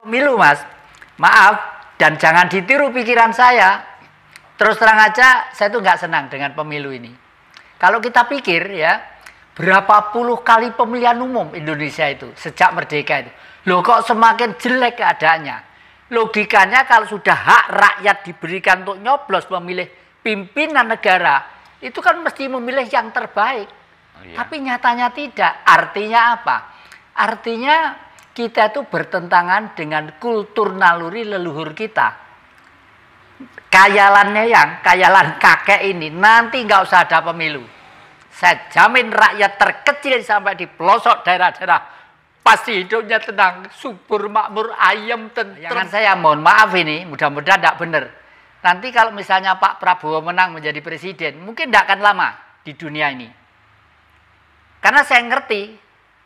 pemilu mas maaf dan jangan ditiru pikiran saya terus terang aja saya tuh nggak senang dengan pemilu ini kalau kita pikir ya berapa puluh kali pemilihan umum Indonesia itu sejak merdeka itu lo kok semakin jelek keadaannya logikanya kalau sudah hak rakyat diberikan untuk nyoblos memilih pimpinan negara itu kan mesti memilih yang terbaik Oh, iya. Tapi nyatanya tidak. Artinya apa? Artinya kita itu bertentangan dengan kultur naluri leluhur kita. Kayalannya yang, kayalan kakek ini, nanti nggak usah ada pemilu. Saya jamin rakyat terkecil sampai di pelosok daerah-daerah pasti hidupnya tenang, subur, makmur, ayam, tenang. Jangan saya mohon maaf ini, mudah-mudahan tidak benar. Nanti kalau misalnya Pak Prabowo menang menjadi presiden, mungkin tidak akan lama di dunia ini. Karena saya ngerti,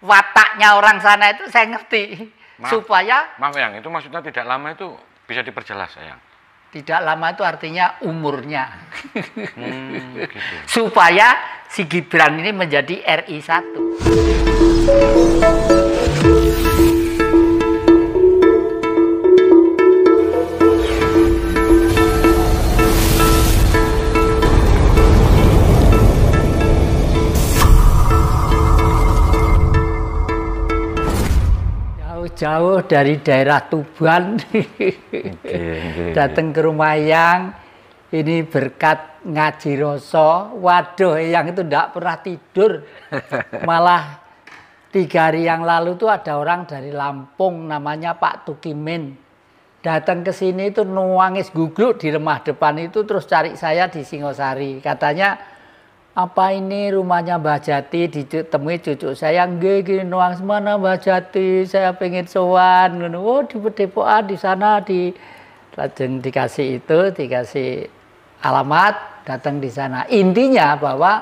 wataknya orang sana itu saya ngerti. Maaf, Supaya Maaf yang itu maksudnya tidak lama itu bisa diperjelas, sayang. Tidak lama itu artinya umurnya. Hmm, gitu. Supaya si Gibran ini menjadi RI satu. jauh-jauh dari daerah Tuban datang ke rumah yang ini berkat ngaji rasa waduh yang itu tidak pernah tidur malah tiga hari yang lalu tuh ada orang dari Lampung namanya Pak Tukimin datang ke sini itu nuangis gugluk di rumah depan itu terus cari saya di Singosari katanya apa ini rumahnya Mbah Jati ditemui cucu saya nggih gini nuang semana Mbah Jati saya pengen sowan ngono oh di depoan di sana di lajeng dikasih itu dikasih alamat datang di sana intinya bahwa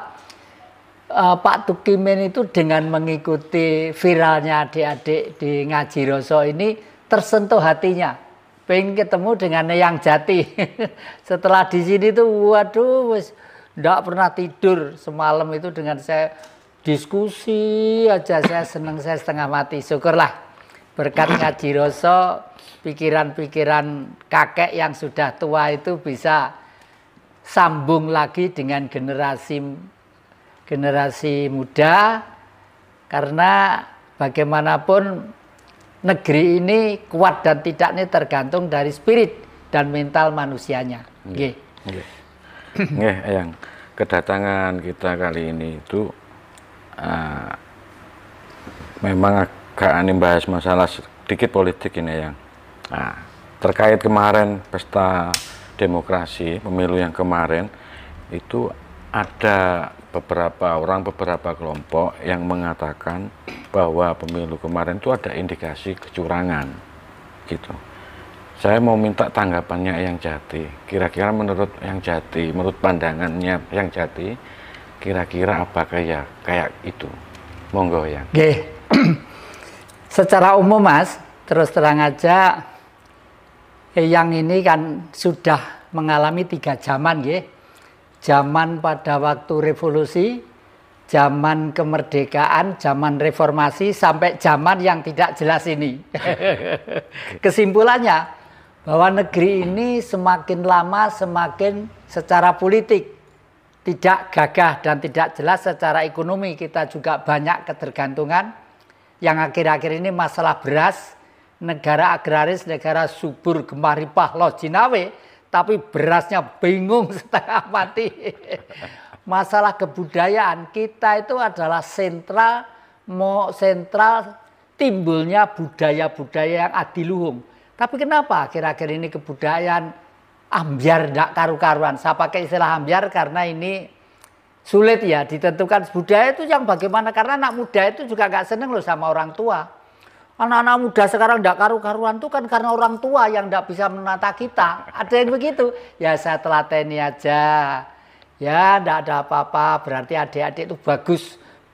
uh, Pak Tukimin itu dengan mengikuti viralnya adik-adik di ngaji Roso ini tersentuh hatinya pengen ketemu dengan yang jati setelah di sini tuh waduh tidak pernah tidur semalam itu dengan saya diskusi aja saya seneng saya setengah mati. Syukurlah berkat ngaji rasa pikiran-pikiran kakek yang sudah tua itu bisa sambung lagi dengan generasi generasi muda karena bagaimanapun negeri ini kuat dan tidaknya tergantung dari spirit dan mental manusianya. Okay. Okay. Nih, eh, yang Kedatangan kita kali ini itu uh, memang agak aneh bahas masalah sedikit politik ini, yang Nah, terkait kemarin pesta demokrasi, pemilu yang kemarin itu ada beberapa orang, beberapa kelompok yang mengatakan bahwa pemilu kemarin itu ada indikasi kecurangan gitu saya mau minta tanggapannya yang jati kira-kira menurut yang jati menurut pandangannya yang jati kira-kira apa kayak kayak itu monggo ya Oke. secara umum mas terus terang aja yang ini kan sudah mengalami tiga zaman ya zaman pada waktu revolusi zaman kemerdekaan, zaman reformasi, sampai zaman yang tidak jelas ini. Kesimpulannya, bahwa negeri ini semakin lama semakin secara politik tidak gagah dan tidak jelas secara ekonomi kita juga banyak ketergantungan yang akhir-akhir ini masalah beras negara agraris negara subur ripah loh jinawe tapi berasnya bingung setengah mati masalah kebudayaan kita itu adalah sentral mau sentral timbulnya budaya-budaya yang adiluhung tapi kenapa akhir-akhir ini kebudayaan ambiar tidak karu-karuan? Saya pakai istilah ambiar karena ini sulit ya ditentukan budaya itu yang bagaimana karena anak muda itu juga gak seneng loh sama orang tua. Anak-anak muda sekarang tidak karu-karuan itu kan karena orang tua yang tidak bisa menata kita. Ada yang begitu. Ya saya telateni aja. Ya tidak ada apa-apa. Berarti adik-adik itu bagus.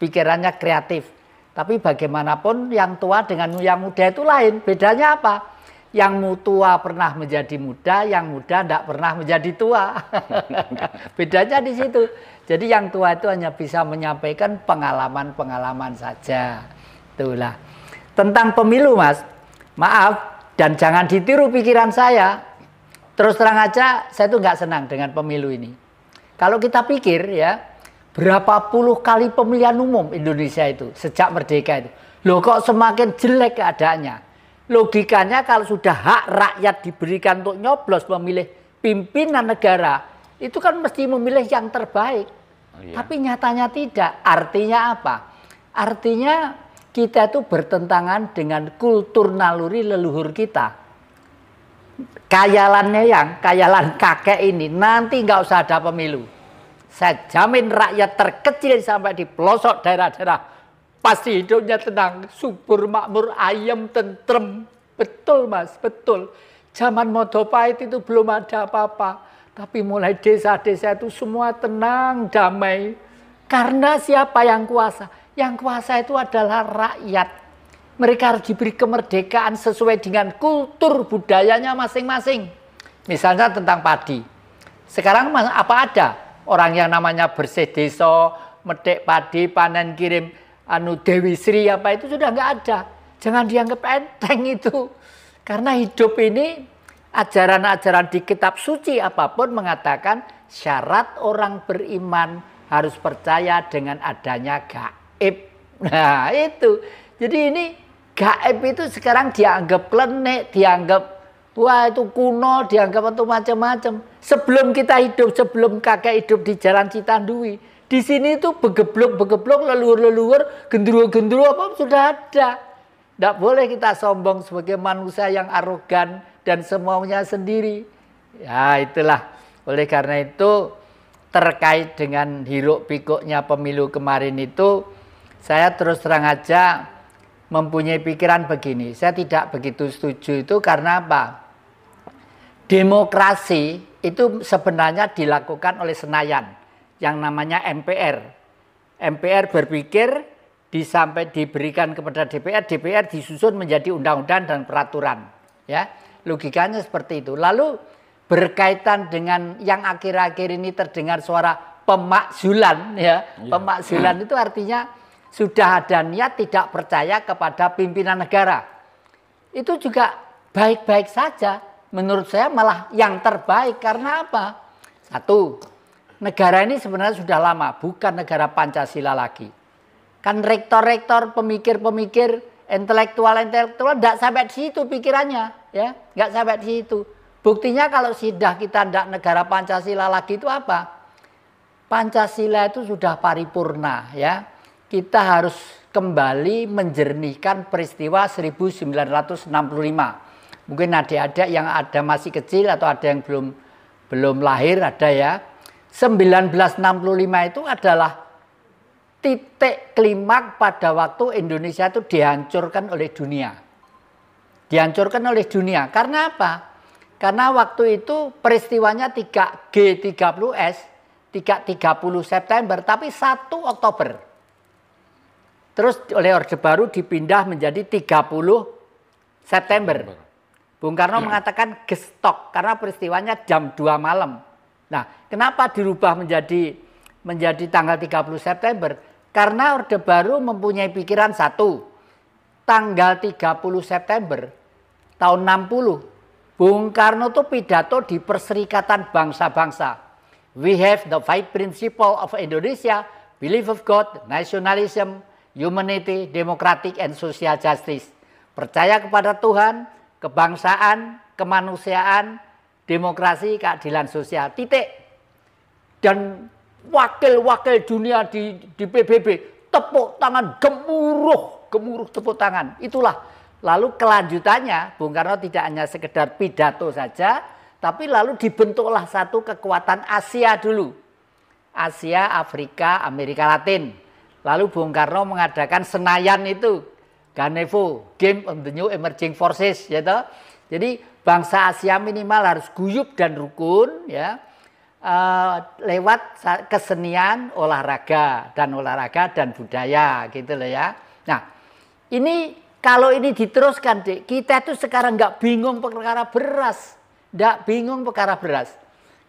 Pikirannya kreatif. Tapi bagaimanapun yang tua dengan yang muda itu lain. Bedanya apa? Yang mutua pernah menjadi muda, yang muda tidak pernah menjadi tua. Bedanya di situ. Jadi yang tua itu hanya bisa menyampaikan pengalaman-pengalaman saja. Itulah. Tentang pemilu, Mas. Maaf, dan jangan ditiru pikiran saya. Terus terang aja, saya itu nggak senang dengan pemilu ini. Kalau kita pikir ya, berapa puluh kali pemilihan umum Indonesia itu sejak merdeka itu. Loh kok semakin jelek keadaannya logikanya kalau sudah hak rakyat diberikan untuk nyoblos memilih pimpinan negara, itu kan mesti memilih yang terbaik. Oh, iya. Tapi nyatanya tidak. Artinya apa? Artinya kita itu bertentangan dengan kultur naluri leluhur kita. Kayalannya yang, kayalan kakek ini nanti nggak usah ada pemilu. Saya jamin rakyat terkecil sampai di pelosok daerah-daerah Pasti hidupnya tenang, subur, makmur, ayam, tentrem. Betul mas, betul. Zaman Modopahit itu belum ada apa-apa. Tapi mulai desa-desa itu semua tenang, damai. Karena siapa yang kuasa? Yang kuasa itu adalah rakyat. Mereka harus diberi kemerdekaan sesuai dengan kultur budayanya masing-masing. Misalnya tentang padi. Sekarang apa ada orang yang namanya bersih desa, medek padi, panen kirim anu Dewi Sri apa itu sudah nggak ada. Jangan dianggap enteng itu. Karena hidup ini ajaran-ajaran di kitab suci apapun mengatakan syarat orang beriman harus percaya dengan adanya gaib. Nah itu. Jadi ini gaib itu sekarang dianggap klenik, dianggap wah itu kuno, dianggap itu macam-macam. Sebelum kita hidup, sebelum kakek hidup di Jalan Citanduwi, di sini itu begeblok-begeblok, leluhur-leluhur, genderuwo-genderuwo apa sudah ada. Tidak boleh kita sombong sebagai manusia yang arogan dan semuanya sendiri. Ya itulah. Oleh karena itu terkait dengan hiruk pikuknya pemilu kemarin itu saya terus terang aja mempunyai pikiran begini. Saya tidak begitu setuju itu karena apa? Demokrasi itu sebenarnya dilakukan oleh Senayan yang namanya MPR. MPR berpikir disampai diberikan kepada DPR, DPR disusun menjadi undang-undang dan peraturan. Ya, logikanya seperti itu. Lalu berkaitan dengan yang akhir-akhir ini terdengar suara pemakzulan, ya, ya. pemakzulan itu artinya sudah ada niat tidak percaya kepada pimpinan negara. Itu juga baik-baik saja. Menurut saya malah yang terbaik karena apa? Satu, negara ini sebenarnya sudah lama, bukan negara Pancasila lagi. Kan rektor-rektor, pemikir-pemikir, intelektual-intelektual tidak sampai di situ pikirannya, ya, nggak sampai di situ. Buktinya kalau sidah kita tidak negara Pancasila lagi itu apa? Pancasila itu sudah paripurna, ya. Kita harus kembali menjernihkan peristiwa 1965. Mungkin adik-adik yang ada masih kecil atau ada yang belum belum lahir ada ya 1965 itu adalah titik klimak pada waktu Indonesia itu dihancurkan oleh dunia. Dihancurkan oleh dunia. Karena apa? Karena waktu itu peristiwanya 3 G30S, 3 30 September, tapi 1 Oktober. Terus oleh Orde Baru dipindah menjadi 30 September. Bung Karno hmm. mengatakan gestok karena peristiwanya jam 2 malam. Nah, kenapa dirubah menjadi menjadi tanggal 30 September? Karena Orde Baru mempunyai pikiran satu, tanggal 30 September tahun 60, Bung Karno itu pidato di Perserikatan Bangsa-Bangsa. We have the five principle of Indonesia, belief of God, nationalism, humanity, democratic and social justice. Percaya kepada Tuhan, kebangsaan, kemanusiaan, demokrasi keadilan sosial titik dan wakil-wakil dunia di, di PBB tepuk tangan gemuruh gemuruh tepuk tangan itulah lalu kelanjutannya Bung Karno tidak hanya sekedar pidato saja tapi lalu dibentuklah satu kekuatan Asia dulu Asia Afrika Amerika Latin lalu Bung Karno mengadakan Senayan itu Ganevo Game of the New Emerging Forces yaitu. jadi bangsa Asia minimal harus guyup dan rukun ya uh, lewat kesenian, olahraga dan olahraga dan budaya gitu loh ya. Nah, ini kalau ini diteruskan dek kita tuh sekarang nggak bingung perkara beras, nggak bingung perkara beras,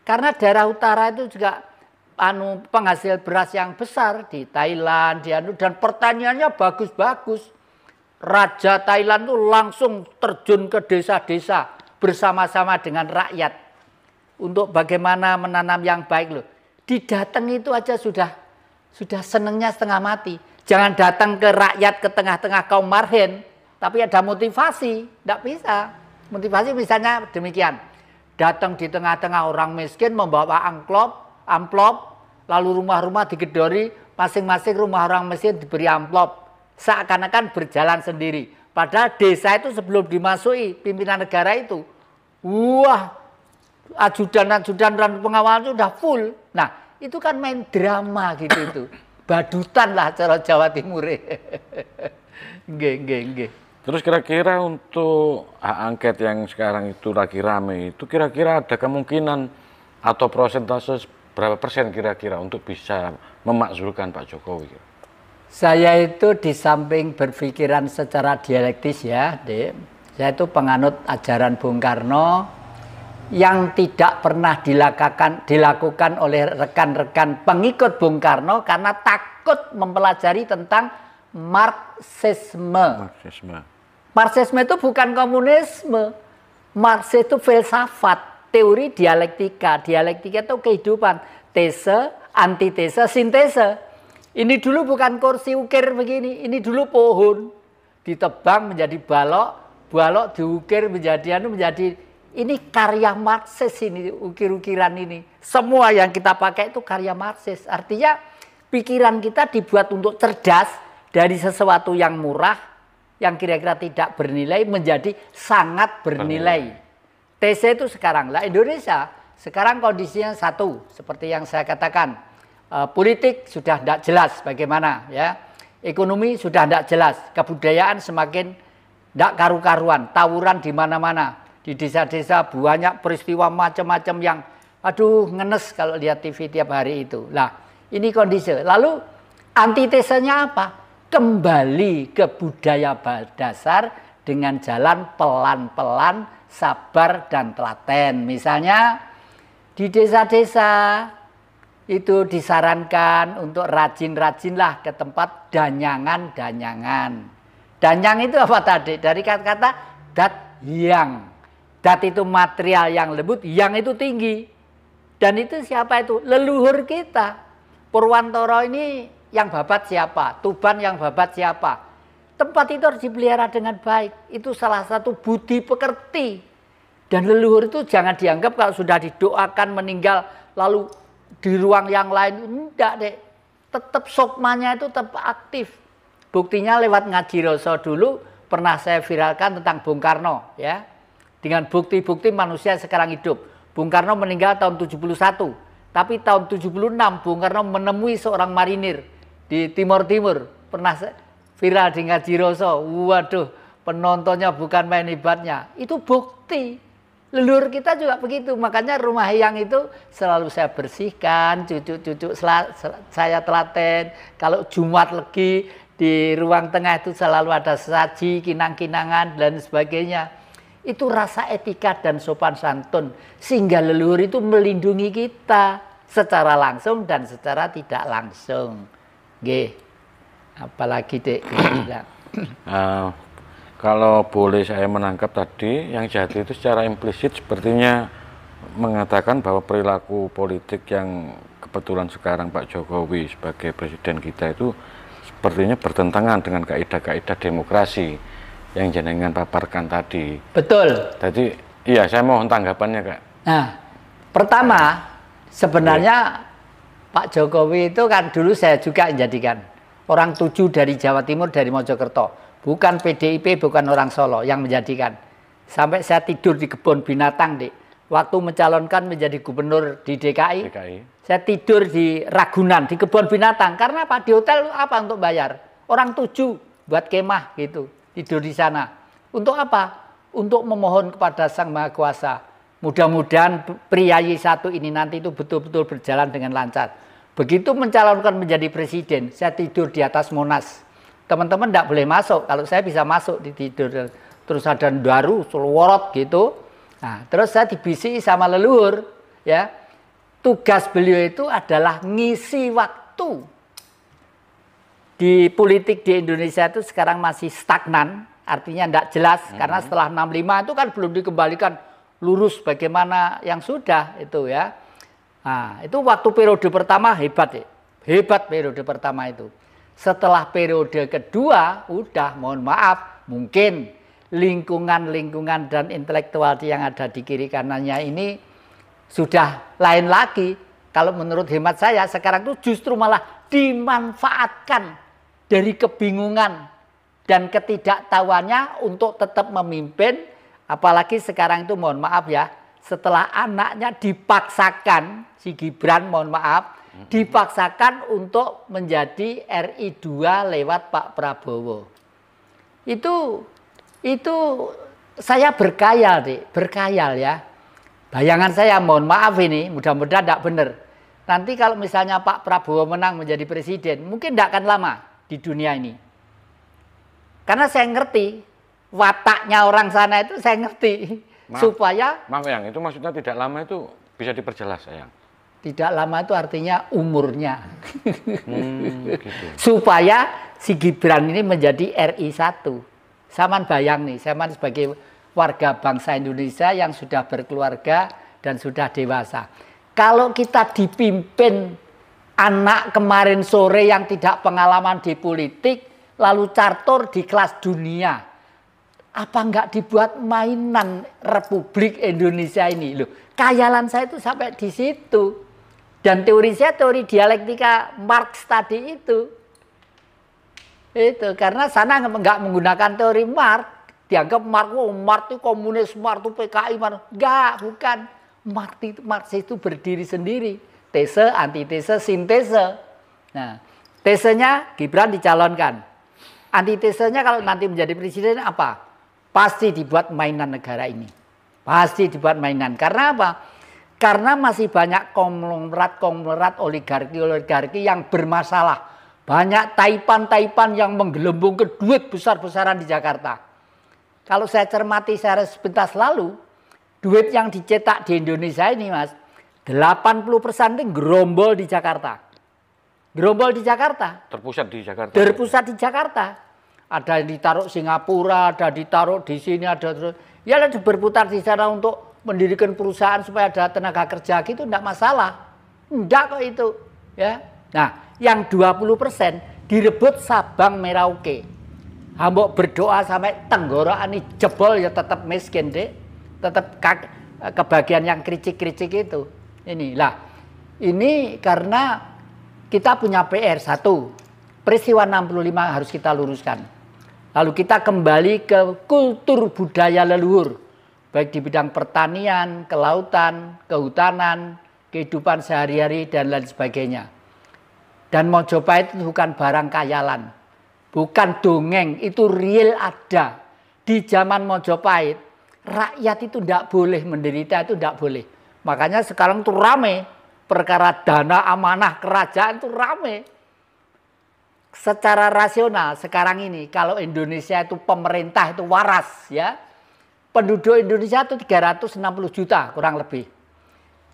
karena daerah utara itu juga anu penghasil beras yang besar di Thailand, di anu dan pertaniannya bagus-bagus. Raja Thailand tuh langsung terjun ke desa-desa bersama-sama dengan rakyat untuk bagaimana menanam yang baik loh. Didatang itu aja sudah sudah senengnya setengah mati. Jangan datang ke rakyat ke tengah-tengah kaum marhen, tapi ada motivasi, tidak bisa. Motivasi misalnya demikian. Datang di tengah-tengah orang miskin membawa amplop, amplop, lalu rumah-rumah digedori, masing-masing rumah orang miskin diberi amplop. Seakan-akan berjalan sendiri Padahal desa itu sebelum dimasuki pimpinan negara itu, wah ajudan-ajudan dan pengawal itu udah full. Nah itu kan main drama gitu itu. Badutan lah cara Jawa Timur. Nggih, nggih, nggih. Terus kira-kira untuk hak angket yang sekarang itu lagi rame, itu kira-kira ada kemungkinan atau prosentase berapa persen kira-kira untuk bisa memakzulkan Pak Jokowi? Saya itu di samping berpikiran secara dialektis ya, Dek. Saya itu penganut ajaran Bung Karno yang tidak pernah dilakukan dilakukan oleh rekan-rekan pengikut Bung Karno karena takut mempelajari tentang Marxisme. Marxisme. Marxisme itu bukan komunisme. Marx itu filsafat, teori dialektika. Dialektika itu kehidupan, tese, antitese, sintese ini dulu bukan kursi ukir begini, ini dulu pohon ditebang menjadi balok, balok diukir menjadi anu menjadi ini karya Marxis ini ukir-ukiran ini. Semua yang kita pakai itu karya Marxis. Artinya pikiran kita dibuat untuk cerdas dari sesuatu yang murah yang kira-kira tidak bernilai menjadi sangat bernilai. bernilai. TC itu sekarang lah Indonesia sekarang kondisinya satu seperti yang saya katakan Eh, politik sudah tidak jelas bagaimana ya ekonomi sudah tidak jelas kebudayaan semakin tidak karu-karuan tawuran di mana-mana di desa-desa banyak peristiwa macam-macam yang aduh ngenes kalau lihat TV tiap hari itu lah ini kondisi lalu antitesanya apa kembali ke budaya dasar dengan jalan pelan-pelan sabar dan telaten misalnya di desa-desa itu disarankan untuk rajin-rajinlah ke tempat danyangan-danyangan. Danyang itu apa tadi? Dari kata-kata dat yang. Dat itu material yang lembut, yang itu tinggi. Dan itu siapa itu? Leluhur kita. Purwantoro ini yang babat siapa? Tuban yang babat siapa? Tempat itu harus dipelihara dengan baik. Itu salah satu budi pekerti. Dan leluhur itu jangan dianggap kalau sudah didoakan meninggal lalu di ruang yang lain enggak deh tetap sokmanya itu tetap aktif buktinya lewat ngaji rasa dulu pernah saya viralkan tentang Bung Karno ya dengan bukti-bukti manusia sekarang hidup Bung Karno meninggal tahun 71 tapi tahun 76 Bung Karno menemui seorang marinir di Timur Timur pernah viral di ngaji rasa waduh penontonnya bukan main hebatnya itu bukti Lelur kita juga begitu, makanya rumah yang itu selalu saya bersihkan, cucu-cucu saya telaten. Kalau Jumat lagi di ruang tengah itu selalu ada sesaji, kinang-kinangan dan sebagainya. Itu rasa etika dan sopan santun sehingga leluhur itu melindungi kita secara langsung dan secara tidak langsung. G, apalagi dek Uh, kalau boleh saya menangkap tadi yang jahat itu secara implisit sepertinya mengatakan bahwa perilaku politik yang kebetulan sekarang Pak Jokowi sebagai presiden kita itu sepertinya bertentangan dengan kaidah-kaidah demokrasi yang jenengan paparkan tadi. Betul. Jadi, iya saya mohon tanggapannya Kak. Nah, pertama nah, sebenarnya ya. Pak Jokowi itu kan dulu saya juga menjadikan orang tujuh dari Jawa Timur dari Mojokerto Bukan PDIP, bukan orang Solo yang menjadikan. Sampai saya tidur di kebun binatang, Dik. Waktu mencalonkan menjadi gubernur di DKI, DKI, saya tidur di Ragunan, di kebun binatang. Karena apa? Di hotel apa untuk bayar? Orang tujuh buat kemah gitu, tidur di sana. Untuk apa? Untuk memohon kepada Sang Maha Kuasa. Mudah-mudahan priayi satu ini nanti itu betul-betul berjalan dengan lancar. Begitu mencalonkan menjadi presiden, saya tidur di atas Monas teman-teman tidak boleh masuk. Kalau saya bisa masuk di tidur terus ada daru, sulworot gitu. Nah, terus saya dibisik sama leluhur, ya. Tugas beliau itu adalah ngisi waktu. Di politik di Indonesia itu sekarang masih stagnan, artinya tidak jelas mm -hmm. karena setelah 65 itu kan belum dikembalikan lurus bagaimana yang sudah itu ya. Nah, itu waktu periode pertama hebat ya. Hebat periode pertama itu. Setelah periode kedua, udah mohon maaf, mungkin lingkungan-lingkungan dan intelektual yang ada di kiri kanannya ini sudah lain lagi. Kalau menurut hemat saya sekarang itu justru malah dimanfaatkan dari kebingungan dan ketidaktahuannya untuk tetap memimpin. Apalagi sekarang itu mohon maaf ya, setelah anaknya dipaksakan si Gibran mohon maaf dipaksakan untuk menjadi RI 2 lewat Pak Prabowo. Itu itu saya berkayal, Dik, berkayal ya. Bayangan saya, mohon maaf ini, mudah-mudahan tidak benar. Nanti kalau misalnya Pak Prabowo menang menjadi presiden, mungkin tidak akan lama di dunia ini. Karena saya ngerti, wataknya orang sana itu saya ngerti. Maaf, supaya... Maaf yang itu maksudnya tidak lama itu bisa diperjelas sayang tidak lama itu artinya umurnya. Hmm, gitu. Supaya si Gibran ini menjadi RI 1. Saman bayang nih, Saman sebagai warga bangsa Indonesia yang sudah berkeluarga dan sudah dewasa. Kalau kita dipimpin anak kemarin sore yang tidak pengalaman di politik, lalu cartor di kelas dunia, apa enggak dibuat mainan Republik Indonesia ini loh? Kayalan saya itu sampai di situ. Dan teori saya teori dialektika Marx tadi itu. Itu karena sana nggak menggunakan teori Marx, dianggap Marx, oh, Marx itu komunis, Marx itu PKI, Marx. Enggak, bukan. Marx itu, Marx itu berdiri sendiri. Tese, antitese, sintese. Nah, tesenya Gibran dicalonkan. Antitesenya kalau nanti menjadi presiden apa? Pasti dibuat mainan negara ini. Pasti dibuat mainan. Karena apa? Karena masih banyak konglomerat-konglomerat oligarki-oligarki yang bermasalah. Banyak taipan-taipan yang menggelembung ke duit besar-besaran di Jakarta. Kalau saya cermati secara sebentar lalu, duit yang dicetak di Indonesia ini mas, 80 persen itu gerombol di Jakarta. Gerombol di Jakarta. Terpusat di Jakarta. Terpusat di Jakarta. Ada yang ditaruh Singapura, ada ditaruh di sini, ada terus. Ya ada berputar di sana untuk mendirikan perusahaan supaya ada tenaga kerja gitu tidak masalah. Enggak kok itu, ya. Nah, yang 20% direbut Sabang Merauke. Hambok berdoa sampai tenggorokan ini jebol ya tetap miskin deh. Tetap eh, kebagian yang kricik kricik itu. Inilah. Ini karena kita punya PR satu. Peristiwa 65 harus kita luruskan. Lalu kita kembali ke kultur budaya leluhur baik di bidang pertanian, kelautan, kehutanan, kehidupan sehari-hari dan lain sebagainya. Dan Mojopahit itu bukan barang kayalan, bukan dongeng, itu real ada. Di zaman Mojopahit, rakyat itu tidak boleh menderita, itu tidak boleh. Makanya sekarang itu rame, perkara dana amanah kerajaan itu rame secara rasional sekarang ini kalau Indonesia itu pemerintah itu waras ya penduduk Indonesia itu 360 juta kurang lebih.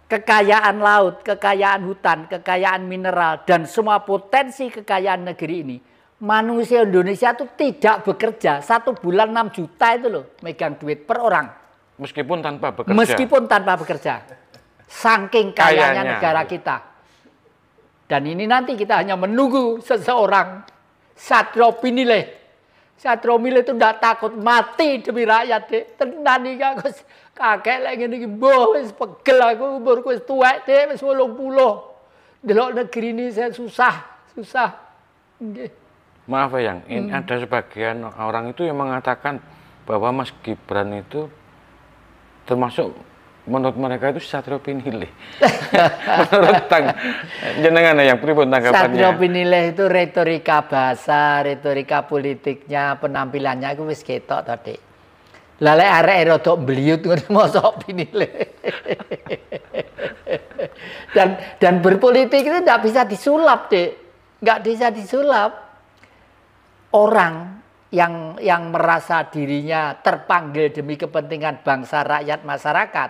Kekayaan laut, kekayaan hutan, kekayaan mineral, dan semua potensi kekayaan negeri ini. Manusia Indonesia itu tidak bekerja. Satu bulan 6 juta itu loh megang duit per orang. Meskipun tanpa bekerja. Meskipun tanpa bekerja. Saking kayanya, kayanya negara kita. Dan ini nanti kita hanya menunggu seseorang Satrio nilai. Satromil itu ndak takut mati demi rakyat, deh Tenan iki aku kakek lagi ngene iki mbuh wis pegel aku umurku wis tuwek, Dik, wis 80. Delok negeri ini saya susah, susah. Nggih. Maaf ya, ini hmm. ada sebagian orang itu yang mengatakan bahwa Mas Gibran itu termasuk menurut mereka itu satrio pinilih. menurut tang, jenengan yang pribun tanggapannya. Satrio pinilih itu retorika bahasa, retorika politiknya, penampilannya aku wis ketok tadi. Lale arek erotok beliut ngono mosok pinilih. dan dan berpolitik itu tidak bisa disulap, deh, Nggak bisa disulap. Orang yang yang merasa dirinya terpanggil demi kepentingan bangsa, rakyat, masyarakat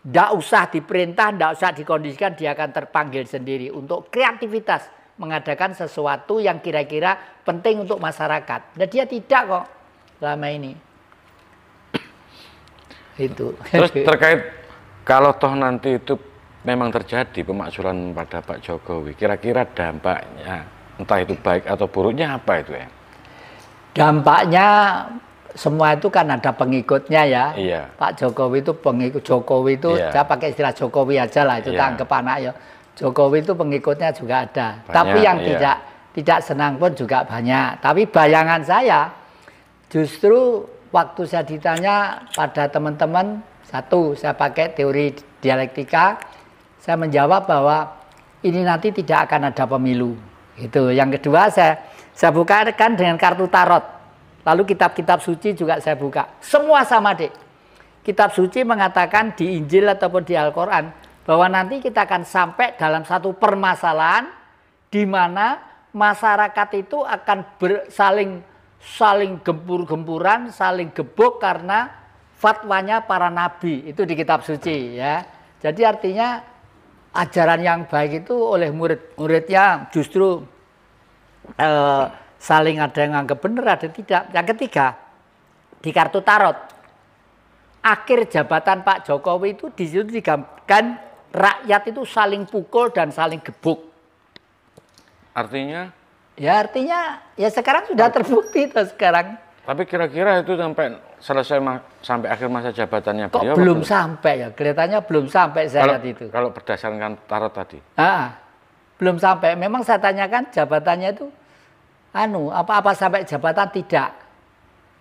tidak usah diperintah, tidak usah dikondisikan, dia akan terpanggil sendiri untuk kreativitas mengadakan sesuatu yang kira-kira penting untuk masyarakat. Dan nah, dia tidak kok lama ini. Itu. Terus terkait kalau toh nanti itu memang terjadi pemaksulan pada Pak Jokowi, kira-kira dampaknya entah itu baik atau buruknya apa itu ya? Dampaknya semua itu kan ada pengikutnya ya. Iya. Pak Jokowi itu pengikut Jokowi itu iya. saya pakai istilah Jokowi aja lah itu iya. anggap anak ya. Jokowi itu pengikutnya juga ada. Banyak, Tapi yang iya. tidak tidak senang pun juga banyak. Tapi bayangan saya justru waktu saya ditanya pada teman-teman satu saya pakai teori dialektika saya menjawab bahwa ini nanti tidak akan ada pemilu. Itu. Yang kedua saya saya bukakan dengan kartu tarot. Lalu kitab-kitab suci juga saya buka. Semua sama, Dek. Kitab suci mengatakan di Injil ataupun di Al-Qur'an bahwa nanti kita akan sampai dalam satu permasalahan di mana masyarakat itu akan bersaling saling gempur-gempuran, saling gebuk karena fatwanya para nabi. Itu di kitab suci ya. Jadi artinya ajaran yang baik itu oleh murid-muridnya justru eh, saling ada yang anggap benar ada yang tidak. Yang ketiga di kartu tarot akhir jabatan Pak Jokowi itu di situ digambarkan rakyat itu saling pukul dan saling gebuk. Artinya? Ya artinya ya sekarang sudah terbukti tuh sekarang. Tapi kira-kira itu sampai selesai sampai akhir masa jabatannya Kok beliau? belum betul? sampai ya? Kelihatannya belum sampai saya kalau, lihat itu. Kalau berdasarkan tarot tadi? Ah, ah. belum sampai. Memang saya tanyakan jabatannya itu anu apa apa sampai jabatan tidak.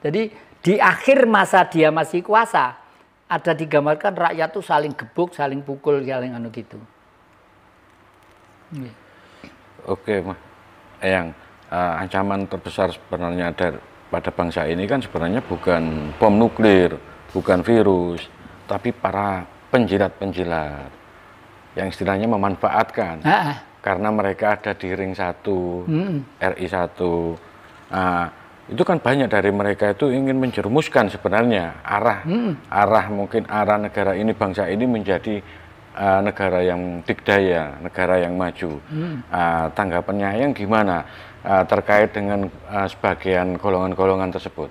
Jadi di akhir masa dia masih kuasa ada digambarkan rakyat tuh saling gebuk, saling pukul, saling anu gitu. Iya. Oke, Mas. Yang uh, ancaman terbesar sebenarnya ada pada bangsa ini kan sebenarnya bukan bom nuklir, bukan virus, tapi para penjilat-penjilat yang istilahnya memanfaatkan karena mereka ada di ring satu, hmm. RI satu. Nah, itu kan banyak dari mereka itu ingin menjerumuskan sebenarnya arah hmm. arah mungkin arah negara ini bangsa ini menjadi uh, negara yang dikdaya, negara yang maju. Hmm. Uh, tanggapannya yang gimana uh, terkait dengan uh, sebagian golongan-golongan tersebut?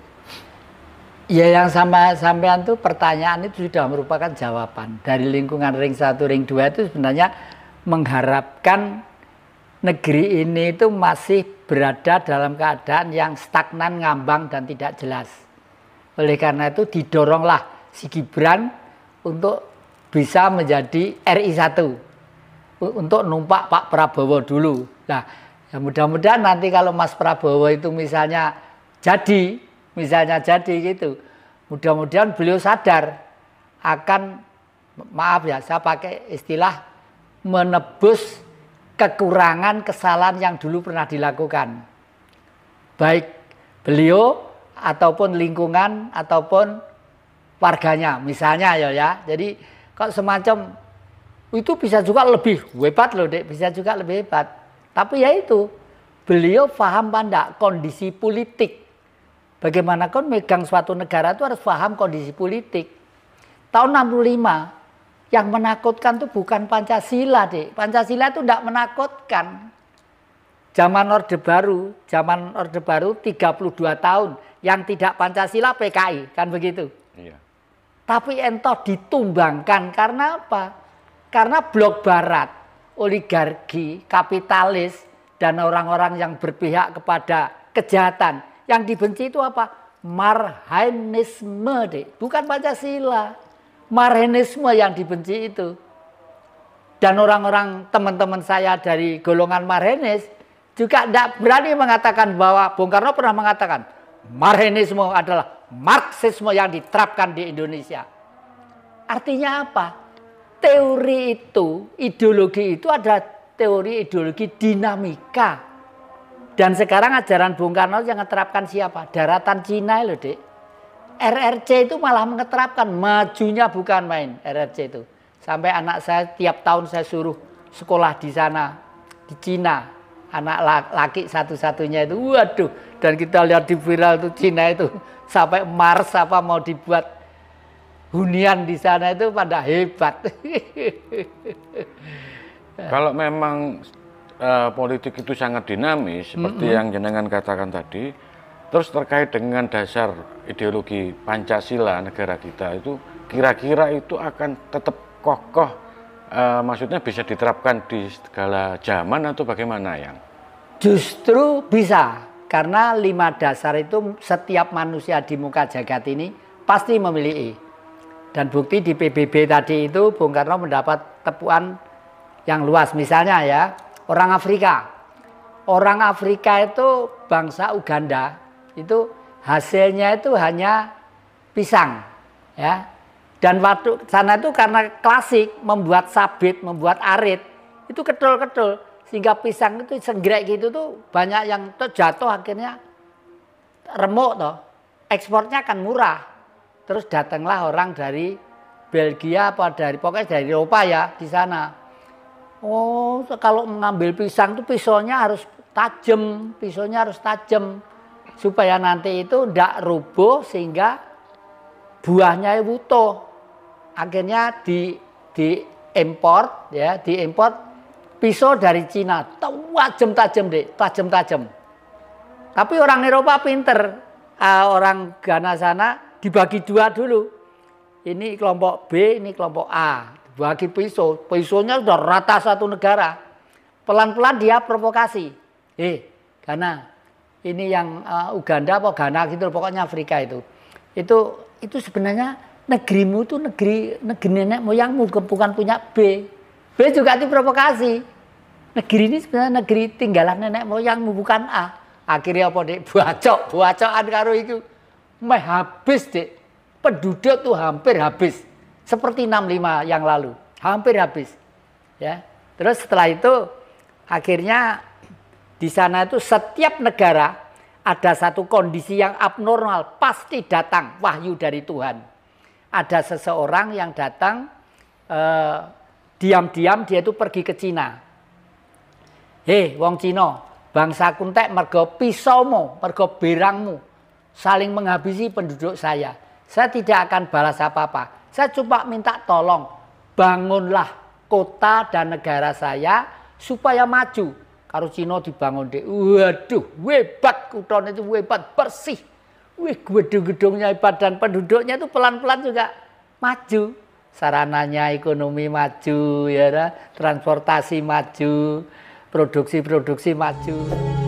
Ya yang sama sampean tuh pertanyaan itu sudah merupakan jawaban dari lingkungan ring satu ring dua itu sebenarnya mengharapkan negeri ini itu masih berada dalam keadaan yang stagnan, ngambang, dan tidak jelas. Oleh karena itu didoronglah si Gibran untuk bisa menjadi RI 1 untuk numpak Pak Prabowo dulu. Nah, ya mudah-mudahan nanti kalau Mas Prabowo itu misalnya jadi, misalnya jadi gitu, mudah-mudahan beliau sadar akan maaf ya saya pakai istilah menebus kekurangan kesalahan yang dulu pernah dilakukan. Baik beliau ataupun lingkungan ataupun warganya misalnya ya ya. Jadi kok semacam itu bisa juga lebih hebat loh dek, bisa juga lebih hebat. Tapi ya itu beliau paham pandak kondisi politik. Bagaimana kan megang suatu negara itu harus paham kondisi politik. Tahun 65 yang menakutkan itu bukan Pancasila, deh. Pancasila itu tidak menakutkan. Zaman Orde Baru, zaman Orde Baru 32 tahun. Yang tidak Pancasila PKI, kan begitu. Iya. Tapi entah ditumbangkan karena apa? Karena blok barat, oligarki, kapitalis, dan orang-orang yang berpihak kepada kejahatan. Yang dibenci itu apa? Marhainisme, deh. bukan Pancasila. Marhenisme yang dibenci itu. Dan orang-orang teman-teman saya dari golongan Marhenis juga tidak berani mengatakan bahwa Bung Karno pernah mengatakan Marhenisme adalah Marxisme yang diterapkan di Indonesia. Artinya apa? Teori itu, ideologi itu adalah teori ideologi dinamika. Dan sekarang ajaran Bung Karno yang menerapkan siapa? Daratan Cina loh, Dek. RRC itu malah mengeterapkan majunya bukan main RRC itu. Sampai anak saya tiap tahun saya suruh sekolah di sana di Cina. Anak laki satu-satunya itu waduh dan kita lihat di viral itu Cina itu sampai Mars apa mau dibuat hunian di sana itu pada hebat. Kalau memang uh, politik itu sangat dinamis seperti mm -hmm. yang jenengan katakan tadi, Terus terkait dengan dasar ideologi Pancasila negara kita itu kira-kira itu akan tetap kokoh e, maksudnya bisa diterapkan di segala zaman atau bagaimana yang? Justru bisa karena lima dasar itu setiap manusia di muka jagat ini pasti memiliki. Dan bukti di PBB tadi itu Bung Karno mendapat tepuan yang luas misalnya ya orang Afrika. Orang Afrika itu bangsa Uganda itu hasilnya itu hanya pisang ya dan waktu sana itu karena klasik membuat sabit membuat arit itu ketul-ketul sehingga pisang itu senggrek gitu tuh banyak yang jatuh akhirnya remuk toh ekspornya akan murah terus datanglah orang dari Belgia apa dari pokoknya dari Eropa ya di sana oh kalau mengambil pisang tuh pisaunya harus tajam pisaunya harus tajam supaya nanti itu tidak rubuh sehingga buahnya itu utuh. Akhirnya di diimpor ya, di import pisau dari Cina. Tajam tajam deh, tajam tajam. Tapi orang Eropa pinter, uh, orang Ghana sana dibagi dua dulu. Ini kelompok B, ini kelompok A. Dibagi pisau, pisaunya sudah rata satu negara. Pelan-pelan dia provokasi. Eh, karena Ghana, ini yang uh, Uganda apa Ghana gitu pokoknya Afrika itu itu itu sebenarnya negerimu itu negeri negeri nenek moyangmu bukan punya B B juga itu provokasi negeri ini sebenarnya negeri tinggalan nenek moyangmu bukan A akhirnya apa dek buacok buacokan karo itu meh habis dek penduduk tuh hampir habis seperti 65 yang lalu hampir habis ya terus setelah itu akhirnya di sana itu setiap negara ada satu kondisi yang abnormal, pasti datang wahyu dari Tuhan. Ada seseorang yang datang diam eh, diam-diam dia itu pergi ke Cina. Hei, wong Cina, bangsa kuntek mergo Somo mergo berangmu, saling menghabisi penduduk saya. Saya tidak akan balas apa-apa. Saya cuma minta tolong, bangunlah kota dan negara saya supaya maju karo Cina dibangun dek. Waduh, webat kuton itu webat bersih. Wih, gedung-gedungnya dan penduduknya itu pelan-pelan juga maju. Sarananya ekonomi maju, ya, transportasi maju, produksi-produksi maju.